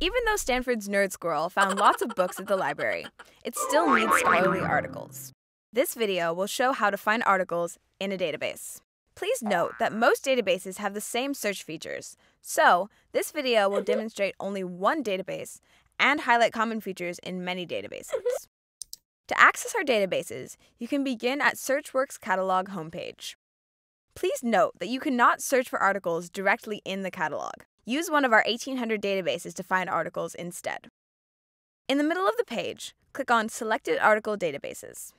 Even though Stanford's Nerd Squirrel found lots of books at the library, it still needs scholarly articles. This video will show how to find articles in a database. Please note that most databases have the same search features, so this video will demonstrate only one database and highlight common features in many databases. To access our databases, you can begin at SearchWorks Catalog homepage. Please note that you cannot search for articles directly in the catalog. Use one of our 1800 databases to find articles instead. In the middle of the page, click on Selected Article Databases.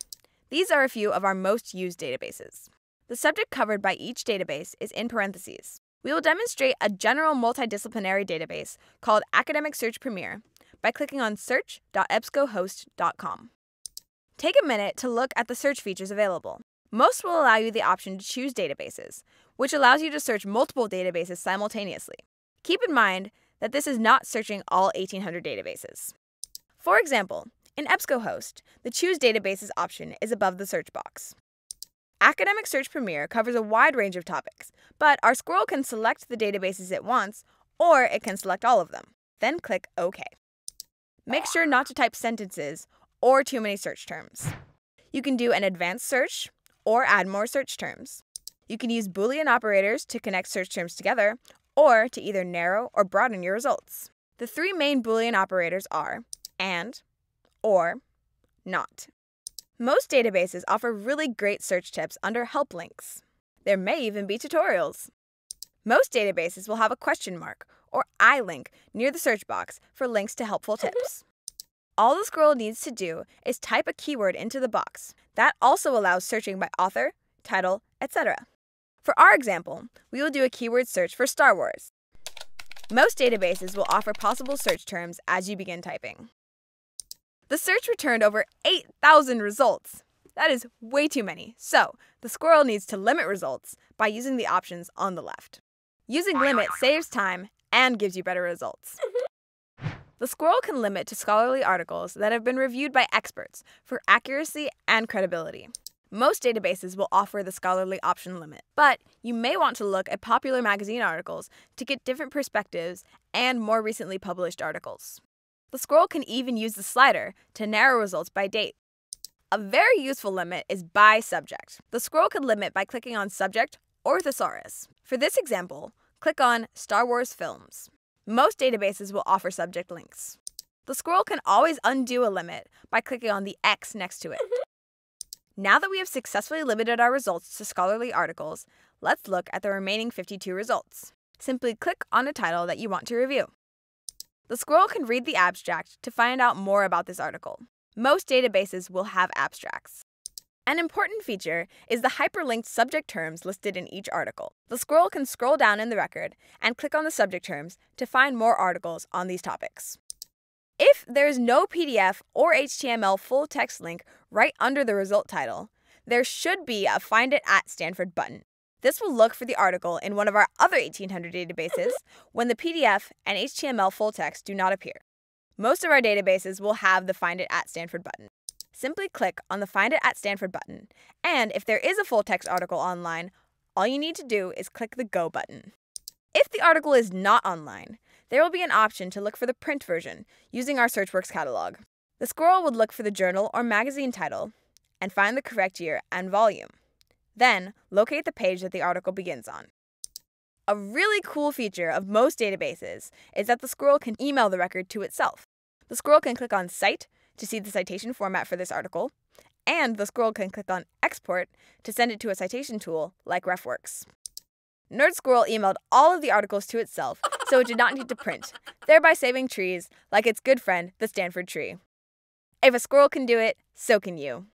These are a few of our most used databases. The subject covered by each database is in parentheses. We will demonstrate a general multidisciplinary database called Academic Search Premier by clicking on search.ebscohost.com. Take a minute to look at the search features available. Most will allow you the option to choose databases, which allows you to search multiple databases simultaneously. Keep in mind that this is not searching all 1800 databases. For example, in EBSCOhost, the Choose Databases option is above the search box. Academic Search Premier covers a wide range of topics, but our squirrel can select the databases it wants, or it can select all of them. Then click OK. Make sure not to type sentences or too many search terms. You can do an advanced search or add more search terms. You can use Boolean operators to connect search terms together or to either narrow or broaden your results. The three main Boolean operators are and, or, not. Most databases offer really great search tips under help links. There may even be tutorials. Most databases will have a question mark or I link near the search box for links to helpful tips. All the squirrel needs to do is type a keyword into the box. That also allows searching by author, title, etc. For our example, we will do a keyword search for Star Wars. Most databases will offer possible search terms as you begin typing. The search returned over 8,000 results. That is way too many, so the squirrel needs to limit results by using the options on the left. Using limit saves time and gives you better results. The squirrel can limit to scholarly articles that have been reviewed by experts for accuracy and credibility. Most databases will offer the scholarly option limit, but you may want to look at popular magazine articles to get different perspectives and more recently published articles. The scroll can even use the slider to narrow results by date. A very useful limit is by subject. The scroll can limit by clicking on subject or thesaurus. For this example, click on Star Wars films. Most databases will offer subject links. The scroll can always undo a limit by clicking on the X next to it. Now that we have successfully limited our results to scholarly articles, let's look at the remaining 52 results. Simply click on a title that you want to review. The squirrel can read the abstract to find out more about this article. Most databases will have abstracts. An important feature is the hyperlinked subject terms listed in each article. The squirrel can scroll down in the record and click on the subject terms to find more articles on these topics there is no PDF or HTML full text link right under the result title, there should be a Find It at Stanford button. This will look for the article in one of our other 1800 databases when the PDF and HTML full text do not appear. Most of our databases will have the Find It at Stanford button. Simply click on the Find It at Stanford button, and if there is a full text article online, all you need to do is click the Go button. If the article is not online, there will be an option to look for the print version using our SearchWorks catalog. The squirrel would look for the journal or magazine title and find the correct year and volume. Then, locate the page that the article begins on. A really cool feature of most databases is that the squirrel can email the record to itself. The squirrel can click on Cite to see the citation format for this article, and the squirrel can click on Export to send it to a citation tool like RefWorks. Nerd Squirrel emailed all of the articles to itself so it did not need to print, thereby saving trees like its good friend, the Stanford tree. If a squirrel can do it, so can you.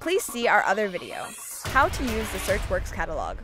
Please see our other video, How to Use the SearchWorks Catalog.